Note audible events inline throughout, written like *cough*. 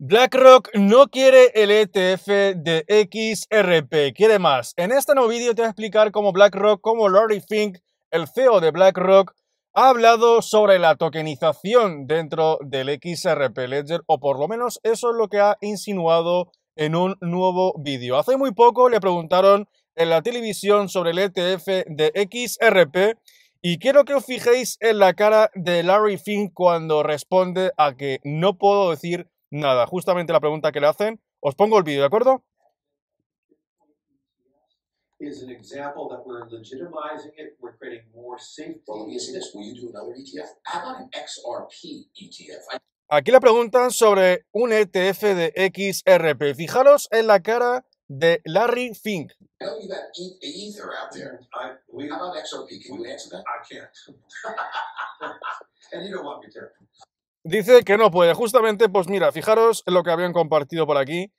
BlackRock no quiere el ETF de XRP, quiere más. En este nuevo vídeo te voy a explicar cómo BlackRock, cómo Larry Fink, el CEO de BlackRock, ha hablado sobre la tokenización dentro del XRP Ledger, o por lo menos eso es lo que ha insinuado en un nuevo vídeo. Hace muy poco le preguntaron en la televisión sobre el ETF de XRP y quiero que os fijéis en la cara de Larry Fink cuando responde a que no puedo decir nada. Justamente la pregunta que le hacen. Os pongo el vídeo, ¿de acuerdo? is an example that we're legitimizing it, we're creating more safety. Well, let me this, will you do another ETF? How about an XRP ETF? Aquí le preguntan sobre un ETF de XRP. Fijaros en la cara de Larry Fink. I know you e, ether out there. I, we, about XRP? Can you answer that? I can't. *laughs* and you don't want me to. Dice que no puede. Justamente, pues mira, fijaros en lo que habían compartido por aquí.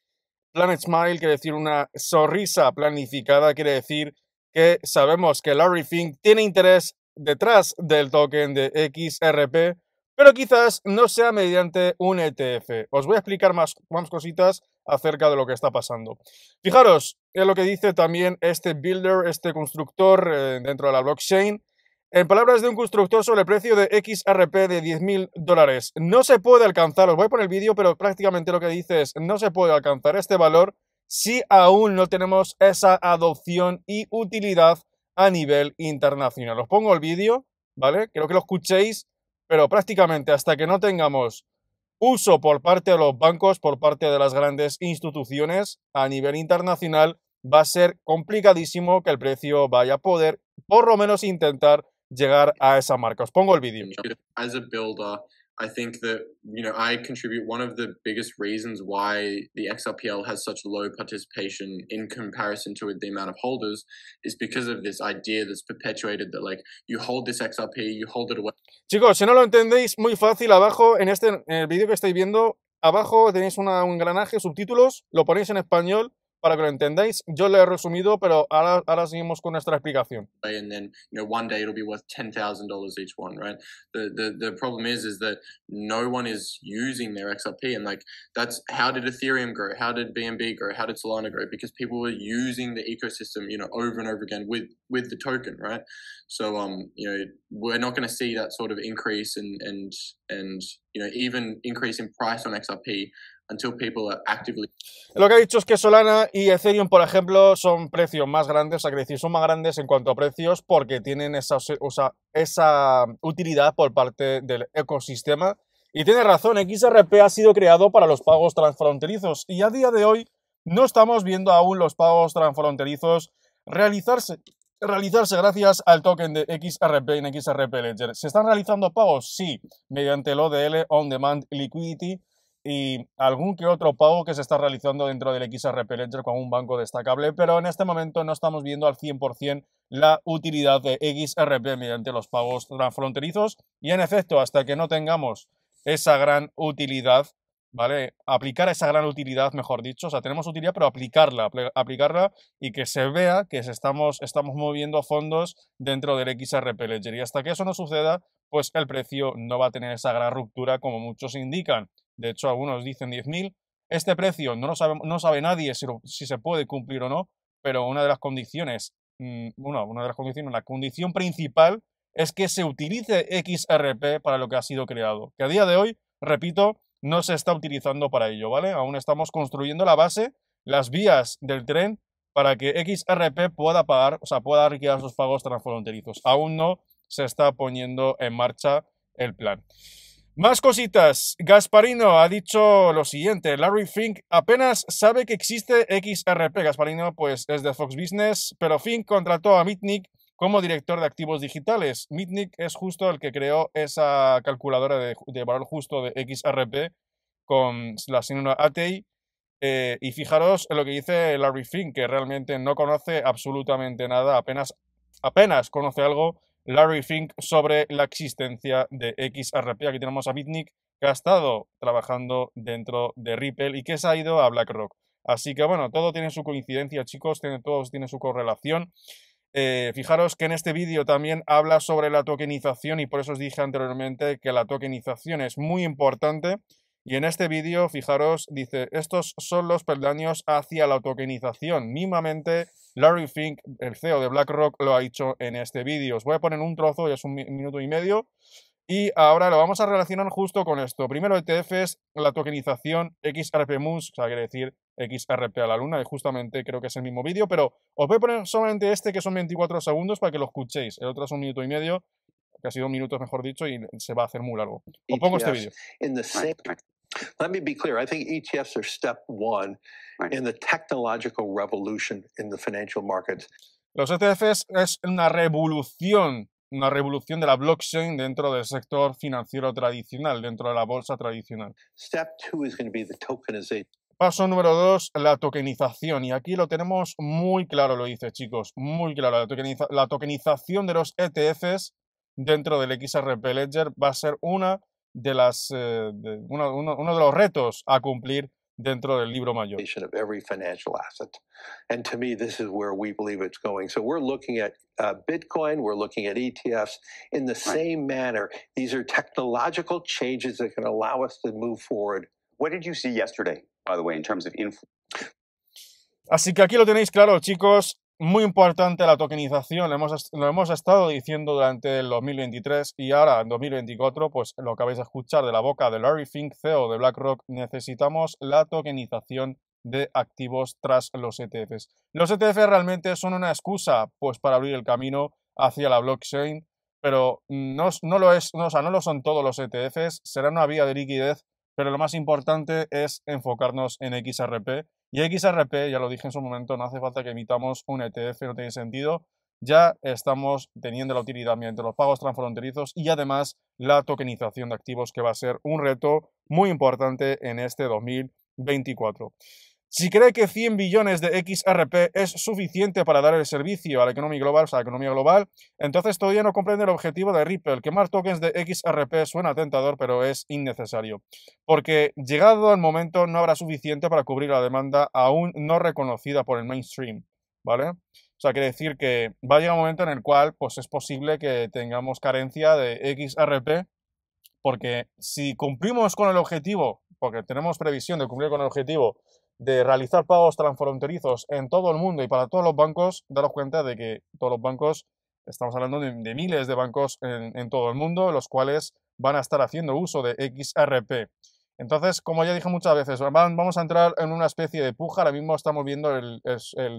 Planet Smile quiere decir una sonrisa planificada, quiere decir que sabemos que Larry Fink tiene interés detrás del token de XRP, pero quizás no sea mediante un ETF. Os voy a explicar más, cositas acerca de lo que está pasando. Fijaros en lo que dice también este builder, este constructor eh, dentro de la blockchain, en palabras de un constructor sobre el precio de XRP de 10.000 dólares, no se puede alcanzar, os voy a poner el vídeo, pero prácticamente lo que dice es, no se puede alcanzar este valor si aún no tenemos esa adopción y utilidad a nivel internacional. Os pongo el vídeo, ¿vale? Creo que lo escuchéis, pero prácticamente hasta que no tengamos uso por parte de los bancos, por parte de las grandes instituciones a nivel internacional, va a ser complicadísimo que el precio vaya a poder por lo menos intentar llegar a esa marca. Os pongo el vídeo. As a builder, I think that you know I contribute one of the biggest reasons why the XRPL has such low participation in comparison to the amount of holders is because of this idea that's perpetuated that like you hold this XRP, you hold it away. Chicos, si no lo entendéis, muy fácil abajo en este en el vídeo que estáis viendo, abajo tenéis una, un engranaje, subtítulos, lo ponéis en español para que lo entendáis. Yo lo he resumido, pero ahora, ahora seguimos con nuestra explicación. And then, you know, one day it'll be worth $10,000 each one, right? The, the, the problem is, is that no one is using their XRP. And like, that's how did Ethereum grow? How did BNB grow? How did Solana grow? Because people were using the ecosystem, you know, over and over again with, with the token, right? So, um, you know, we're not going to see that sort of increase and, and, and, you know, even increase in price on XRP Lo que ha dicho es que Solana y Ethereum, por ejemplo, son precios más grandes, o sea, que son más grandes en cuanto a precios porque tienen esa, utilidad por parte del ecosistema. Y tiene razón, XRP ha sido creado para los pagos transfronterizos y a día de hoy no estamos viendo aún los pagos transfronterizos realizarse, realizarse gracias al token de XRP en XRP Ledger. ¿Se están realizando pagos? Sí, mediante el ODL On Demand Liquidity y algún que otro pago que se está realizando dentro del XRP Ledger con un banco destacable, pero en este momento no estamos viendo al 100% la utilidad de XRP mediante los pagos transfronterizos y en efecto, hasta que no tengamos esa gran utilidad, ¿vale? Aplicar esa gran utilidad, mejor dicho, o sea, tenemos utilidad, pero aplicarla, aplicarla y que se vea que estamos, estamos moviendo fondos dentro del XRP Ledger y hasta que eso no suceda, pues el precio no va a tener esa gran ruptura como muchos indican de hecho algunos dicen 10.000. Este precio no, lo sabe, no sabe nadie si, se puede cumplir o no, pero una de las condiciones, mm, bueno, una de las condiciones, la condición principal es que se utilice XRP para lo que ha sido creado, que a día de hoy, repito, no se está utilizando para ello, ¿vale? Aún estamos construyendo la base, las vías del tren para que XRP pueda pagar, o sea, pueda liquidar sus pagos transfronterizos. Aún no se está poniendo en marcha el plan. Más cositas. Gasparino ha dicho lo siguiente. Larry Fink apenas sabe que existe XRP. Gasparino pues es de Fox Business, pero Fink contrató a Mitnick como director de activos digitales. Mitnick es justo el que creó esa calculadora de, valor justo de XRP con la señora ATI. Eh, y fijaros en lo que dice Larry Fink, que realmente no conoce absolutamente nada, apenas, apenas conoce algo Larry Fink sobre la existencia de XRP. Aquí tenemos a Bitnik que ha estado trabajando dentro de Ripple y que se ha ido a BlackRock. Así que bueno, todo tiene su coincidencia, chicos, tiene, todo tiene su correlación. Eh, fijaros que en este vídeo también habla sobre la tokenización y por eso os dije anteriormente que la tokenización es muy importante y en este vídeo, fijaros, dice, estos son los peldaños hacia la tokenización. Mimamente, Larry Fink, el CEO de BlackRock, lo ha dicho en este vídeo. Os voy a poner un trozo, ya es un minuto y medio. Y ahora lo vamos a relacionar justo con esto. Primero, e es la tokenización XRP Moons, o sea, quiere decir XRP a la luna, y justamente creo que es el mismo vídeo, pero os voy a poner solamente este, que son 24 segundos, para que lo escuchéis. El otro es un minuto y medio, casi dos minutos, mejor dicho, y se va a hacer muy largo. Os pongo este vídeo. Let ETFs e step Los ETFs es una revolución, una revolución de la blockchain dentro del sector financiero tradicional, dentro de la bolsa tradicional. Paso número dos, la tokenización. Y aquí lo tenemos muy claro, lo dice chicos, muy claro. La, la tokenización de los ETFs dentro del XRP Ledger va a ser una de las, eh, de uno, uno, uno de los retos a cumplir dentro del libro mayor. Of every financial asset. And to me, this is where we believe it's going. So we're looking at uh, Bitcoin, we're looking at ETFs in the right. same manner. These are technological changes that can allow us to move forward. What did you see yesterday, by the way, in terms of influence? Así que aquí lo tenéis claro, chicos muy importante la tokenización, lo hemos, estado diciendo durante el 2023 y ahora en 2024, pues lo que vais a escuchar de la boca de Larry Fink, CEO de BlackRock, necesitamos la tokenización de activos tras los ETFs. Los ETFs realmente son una excusa pues para abrir el camino hacia la blockchain, pero no, lo es, o no lo son todos los ETFs, será una vía de liquidez, pero lo más importante es enfocarnos en XRP y XRP, ya lo dije en su momento, no hace falta que emitamos un ETF, no tiene sentido. Ya estamos teniendo la utilidad mediante los pagos transfronterizos y además la tokenización de activos, que va a ser un reto muy importante en este 2024. Si cree que 100 billones de XRP es suficiente para dar el servicio a la economía global, o sea, a la economía global, entonces todavía no comprende el objetivo de Ripple. Quemar tokens de XRP suena tentador, pero es innecesario, porque llegado el momento no habrá suficiente para cubrir la demanda aún no reconocida por el mainstream, ¿vale? O sea, quiere decir que va a llegar un momento en el cual pues es posible que tengamos carencia de XRP, porque si cumplimos con el objetivo, porque tenemos previsión de cumplir con el objetivo de realizar pagos transfronterizos en todo el mundo y para todos los bancos, daros cuenta de que todos los bancos, estamos hablando de, miles de bancos en, todo el mundo, los cuales van a estar haciendo uso de XRP. Entonces, como ya dije muchas veces, vamos a entrar en una especie de puja. Ahora mismo estamos viendo el,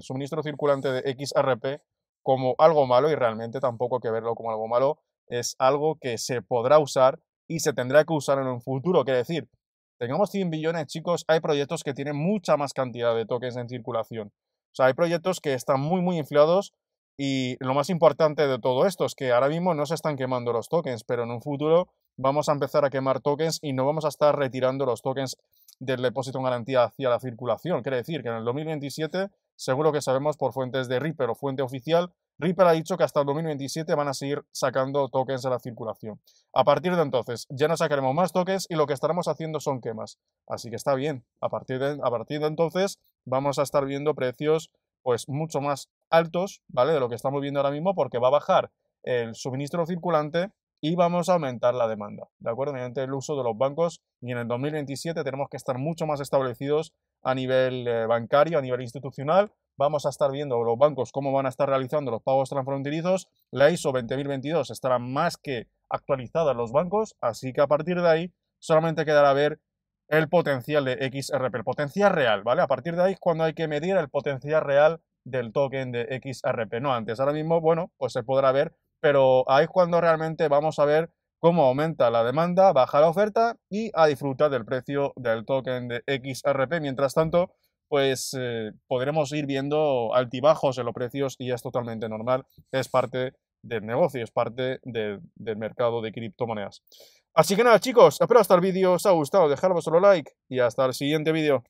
suministro circulante de XRP como algo malo y realmente tampoco hay que verlo como algo malo. Es algo que se podrá usar y se tendrá que usar en un futuro. Quiere decir, tengamos 100 billones, chicos, hay proyectos que tienen mucha más cantidad de tokens en circulación. O sea, hay proyectos que están muy, muy inflados y lo más importante de todo esto es que ahora mismo no se están quemando los tokens, pero en un futuro vamos a empezar a quemar tokens y no vamos a estar retirando los tokens del depósito en garantía hacia la circulación. Quiere decir que en el 2027 seguro que sabemos por fuentes de Ripper o fuente oficial Ripple ha dicho que hasta el 2027 van a seguir sacando tokens a la circulación. A partir de entonces ya no sacaremos más tokens y lo que estaremos haciendo son quemas. Así que está bien. A partir de, a partir entonces vamos a estar viendo precios pues mucho más altos, ¿vale? De lo que estamos viendo ahora mismo porque va a bajar el suministro circulante y vamos a aumentar la demanda, ¿de acuerdo? Mediante el uso de los bancos y en el 2027 tenemos que estar mucho más establecidos a nivel eh, bancario, a nivel institucional, vamos a estar viendo los bancos cómo van a estar realizando los pagos transfronterizos. La ISO 20022 estará más que actualizada en los bancos, así que a partir de ahí solamente quedará ver el potencial de XRP, el potencial real, ¿vale? A partir de ahí es cuando hay que medir el potencial real del token de XRP, no antes. Ahora mismo, bueno, pues se podrá ver, pero ahí es cuando realmente vamos a ver cómo aumenta la demanda, baja la oferta y a disfrutar del precio del token de XRP. Mientras tanto, pues eh, podremos ir viendo altibajos en los precios y es totalmente normal, es parte del negocio, es parte del mercado de criptomonedas. Así que nada chicos, espero hasta este el vídeo os ha gustado, dejadme solo like y hasta el siguiente vídeo.